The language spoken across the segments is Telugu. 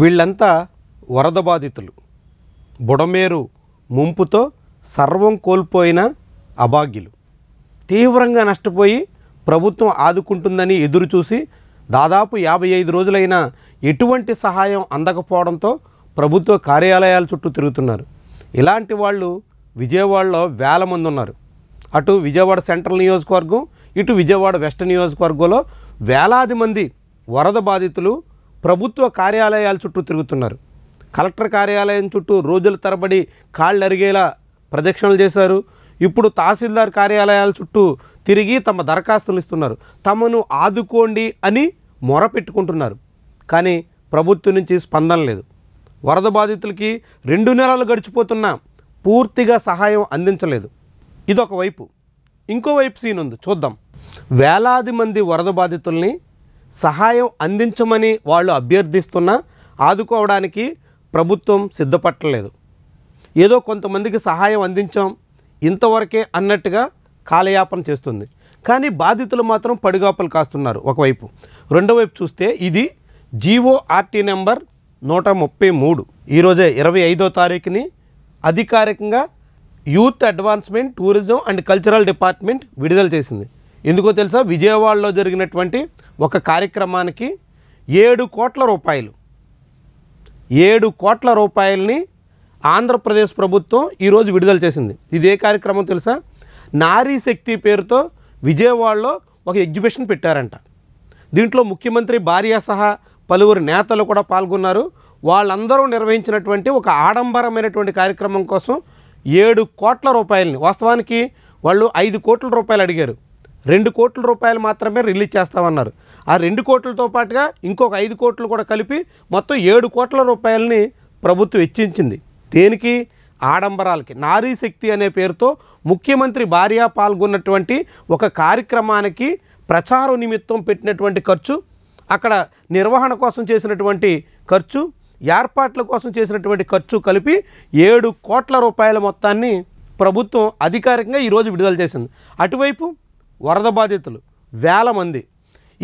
వీళ్ళంతా వరద బాధితులు బుడమేరు ముంపుతో సర్వం కోల్పోయిన అభాగ్యులు తీవ్రంగా నష్టపోయి ప్రభుత్వం ఆదుకుంటుందని ఎదురుచూసి దాదాపు యాభై ఐదు రోజులైనా ఎటువంటి సహాయం అందకపోవడంతో ప్రభుత్వ కార్యాలయాల చుట్టూ తిరుగుతున్నారు ఇలాంటి వాళ్ళు విజయవాడలో వేల మంది ఉన్నారు అటు విజయవాడ సెంట్రల్ నియోజకవర్గం ఇటు విజయవాడ వెస్ట్ నియోజకవర్గంలో వేలాది మంది వరద బాధితులు ప్రభుత్వ కార్యాలయాల చుట్టూ తిరుగుతున్నారు కలెక్టర్ కార్యాలయం చుట్టూ రోజుల తరబడి కాళ్ళు అరిగేలా ప్రదక్షిణలు చేశారు ఇప్పుడు తహసీల్దార్ కార్యాలయాల చుట్టూ తిరిగి తమ దరఖాస్తులు ఇస్తున్నారు తమను ఆదుకోండి అని మొరపెట్టుకుంటున్నారు కానీ ప్రభుత్వం నుంచి స్పందన లేదు వరద బాధితులకి రెండు నెలలు గడిచిపోతున్నా పూర్తిగా సహాయం అందించలేదు ఇదొక వైపు ఇంకోవైపు సీన్ ఉంది చూద్దాం వేలాది మంది వరద బాధితుల్ని సహాయం అందించమని వాళ్ళు అభ్యర్థిస్తున్నా ఆదుకోవడానికి ప్రభుత్వం సిద్ధపట్టలేదు ఏదో కొంతమందికి సహాయం అందించాం ఇంతవరకే అన్నట్టుగా కాలయాపన చేస్తుంది కానీ బాధితులు మాత్రం పడిగాపలు కాస్తున్నారు ఒకవైపు రెండో వైపు చూస్తే ఇది జీఓఆర్టీ నెంబర్ నూట ముప్పై మూడు ఈరోజే ఇరవై ఐదో తారీఖుని అధికారికంగా youth advancement tourism and cultural department విడుదల చేసింది ఎందుకో తెలుసా విజయవాడలో జరిగినటువంటి ఒక కార్యక్రమానికి ఏడు కోట్ల రూపాయలు ఏడు కోట్ల రూపాయలని ఆంధ్రప్రదేశ్ ప్రభుత్వం ఈరోజు విడుదల చేసింది ఇది ఏ కార్యక్రమం తెలుసా నారీ శక్తి పేరుతో విజయవాడలో ఒక ఎగ్జిబిషన్ పెట్టారంట దీంట్లో ముఖ్యమంత్రి భార్య సహా పలువురు నేతలు కూడా పాల్గొన్నారు వాళ్ళందరూ నిర్వహించినటువంటి ఒక ఆడంబరమైనటువంటి కార్యక్రమం కోసం ఏడు కోట్ల రూపాయలని వాస్తవానికి వాళ్ళు ఐదు కోట్ల రూపాయలు అడిగారు రెండు కోట్ల రూపాయలు మాత్రమే రిలీజ్ చేస్తామన్నారు ఆ రెండు కోట్లతో పాటుగా ఇంకొక ఐదు కోట్లు కూడా కలిపి మొత్తం ఏడు కోట్ల రూపాయలని ప్రభుత్వం ఇచ్చించింది దేనికి ఆడంబరాలకి నారీ శక్తి అనే పేరుతో ముఖ్యమంత్రి భార్య పాల్గొన్నటువంటి ఒక కార్యక్రమానికి ప్రచారం నిమిత్తం పెట్టినటువంటి ఖర్చు అక్కడ నిర్వహణ కోసం చేసినటువంటి ఖర్చు ఏర్పాట్ల కోసం చేసినటువంటి ఖర్చు కలిపి ఏడు కోట్ల రూపాయల మొత్తాన్ని ప్రభుత్వం అధికారికంగా ఈరోజు విడుదల చేసింది అటువైపు వరద బాధితులు వేల మంది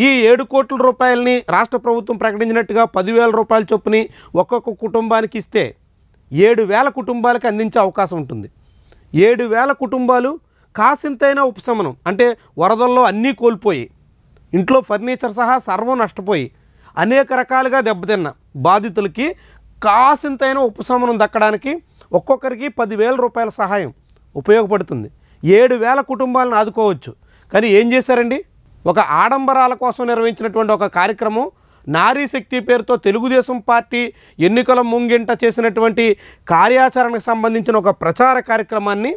ఈ ఏడు కోట్ల రూపాయలని రాష్ట్ర ప్రభుత్వం ప్రకటించినట్టుగా పదివేల రూపాయల చొప్పుని ఒక్కొక్క కుటుంబానికి ఇస్తే ఏడు వేల కుటుంబాలకు అందించే అవకాశం ఉంటుంది ఏడు వేల కుటుంబాలు కాసింతైనా ఉపశమనం అంటే వరదల్లో అన్నీ కోల్పోయి ఇంట్లో ఫర్నిచర్ సహా సర్వం నష్టపోయి అనేక రకాలుగా దెబ్బతిన్న బాధితులకి కాసింతైనా ఉపశమనం దక్కడానికి ఒక్కొక్కరికి పదివేల రూపాయల సహాయం ఉపయోగపడుతుంది ఏడు వేల కుటుంబాలను ఆదుకోవచ్చు కానీ ఏం చేశారండి ఒక ఆడంబరాల కోసం నిర్వహించినటువంటి ఒక కార్యక్రమం నారీ శక్తి పేరుతో తెలుగుదేశం పార్టీ ఎన్నికల ముంగింట చేసినటువంటి కార్యాచరణకు సంబంధించిన ఒక ప్రచార కార్యక్రమాన్ని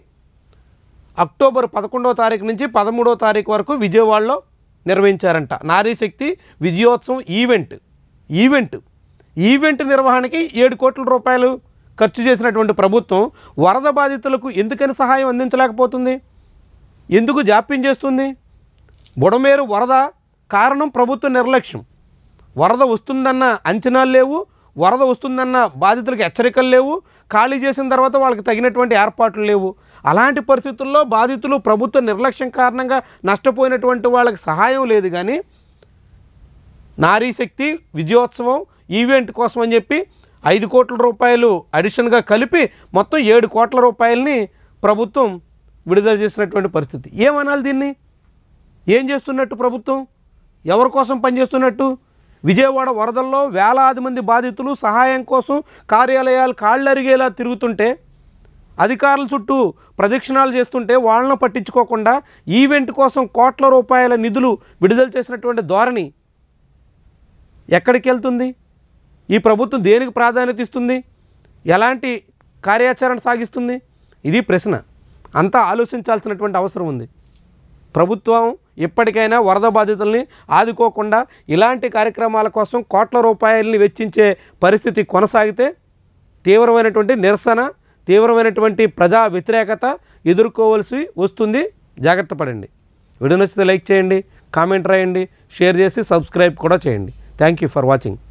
అక్టోబర్ పదకొండవ తారీఖు నుంచి పదమూడవ తారీఖు వరకు విజయవాడలో నిర్వహించారంట Nari Shakti Vijayotsavam event event event నిర్వహణకి ఏడు కోట్ల రూపాయలు ఖర్చు చేసినటువంటి ప్రభుత్వం వరద బాధితులకు ఎందుకని సహాయం అందించలేకపోతుంది ఎందుకు జాప్యం చేస్తుంది బుడమేరు వరద కారణం ప్రభుత్వ నిర్లక్ష్యం వరద వస్తుందన్న అంచనాలు లేవు వరద వస్తుందన్న బాధితులకు హెచ్చరికలు లేవు ఖాళీ చేసిన తర్వాత వాళ్ళకి తగినటువంటి ఏర్పాట్లు లేవు అలాంటి పరిస్థితుల్లో బాధితులు ప్రభుత్వ నిర్లక్ష్యం కారణంగా నష్టపోయినటువంటి వాళ్ళకి సహాయం లేదు కానీ నారీశక్తి విజయోత్సవం ఈవెంట్ కోసం అని చెప్పి ఐదు కోట్ల రూపాయలు అడిషన్గా కలిపి మొత్తం ఏడు కోట్ల రూపాయలని ప్రభుత్వం విడుదల చేసినటువంటి పరిస్థితి ఏమనాలి దీన్ని ఏం చేస్తున్నట్టు ప్రభుత్వం ఎవరి కోసం పనిచేస్తున్నట్టు విజయవాడ వరదల్లో వేలాది మంది బాధితులు సహాయం కోసం కార్యాలయాలు కాళ్ళరిగేలా తిరుగుతుంటే అధికారుల చుట్టూ ప్రదక్షిణాలు చేస్తుంటే వాళ్ళను పట్టించుకోకుండా ఈవెంట్ కోసం కోట్ల రూపాయల నిధులు విడుదల చేసినటువంటి ధోరణి ఎక్కడికి వెళ్తుంది ఈ ప్రభుత్వం దేనికి ప్రాధాన్యత ఇస్తుంది ఎలాంటి కార్యాచరణ సాగిస్తుంది ఇది ప్రశ్న అంతా ఆలోచించాల్సినటువంటి అవసరం ఉంది ప్రభుత్వం ఇప్పటికైనా వరద బాధితుల్ని ఆదుకోకుండా ఇలాంటి కార్యక్రమాల కోసం కోట్ల రూపాయలని వెచ్చించే పరిస్థితి కొనసాగితే తీవ్రమైనటువంటి నిరసన తీవ్రమైనటువంటి ప్రజా వ్యతిరేకత ఎదుర్కోవలసి వస్తుంది జాగ్రత్త పడండి వీడియో నచ్చితే లైక్ చేయండి కామెంట్ రాయండి షేర్ చేసి సబ్స్క్రైబ్ కూడా చేయండి థ్యాంక్ యూ ఫర్ వాచింగ్